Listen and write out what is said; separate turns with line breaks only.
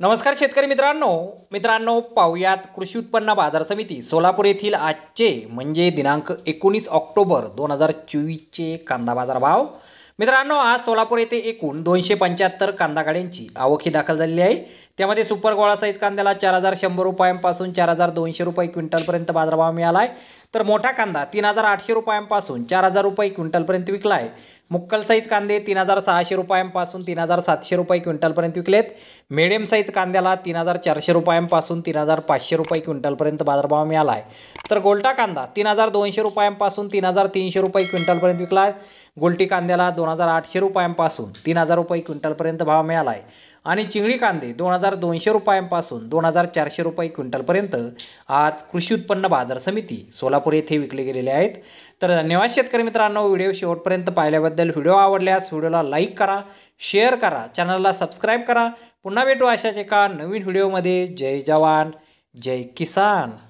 नमस्कार शेतकरी मित्रांनो मित्रांनो पाहुयात कृषी उत्पन्न बाजार समिती सोलापूर येथील आजचे म्हणजे दिनांक एकोणीस ऑक्टोबर दोन हजार चोवीसचे कांदा बाजार भाव मित्रांनो आज सोलापूर येथे एकूण दोनशे पंच्याहत्तर कांदा गाड्यांची आवक दाखल झालेली आहे त्यामध्ये सुपर गोळा साईज कांद्याला चार हजार शंभर रुपयांपासून चार हजार दोनशे रुपये क्विंटलपर्यंत बाजारभाव मिळाला आहे तर मोठा कांदा तीन हजार आठशे रुपयांपासून चार हजार रुपये क्विंटलपर्यंत विकला आहे मुक्कल साईज कांदे तीन हजार सहाशे रुपयांपासून तीन हजार सातशे रुपये क्विंटलपर्यंत विकलेत मेडियम साईज कांद्याला तीन हजार चारशे रुपयांपासून तीन हजार पाचशे रुपये क्विंटलपर्यंत बाजारभाव मिळाला आहे तर गोलटा कांदा तीन हजार दोनशे रुपयांपासून तीन हजार तीनशे रुपये क्विंटलपर्यंत विकला आहे गोलटी कांद्याला दोन हजार आठशे रुपयांपासून तीन हजार रुपये क्विंटलपर्यंत भाव मिळाला आहे आणि चिंगळी कांदे दोन हजार दोनशे रुपयांपासून दोन हजार चारशे रुपये क्विंटलपर्यंत आज कृषी उत्पन्न बाजार समिती सोलापूर येथे विकले गेलेले आहेत तर धन्यवाद शेतकरी मित्रांनो व्हिडिओ शेवटपर्यंत पाहिल्याबद्दल व्हिडिओ आवडल्यास व्हिडिओला लाईक करा शेअर करा चॅनलला सबस्क्राईब करा पुन्हा भेटू अशाच एका नवीन व्हिडिओमध्ये जय जवान जय किसान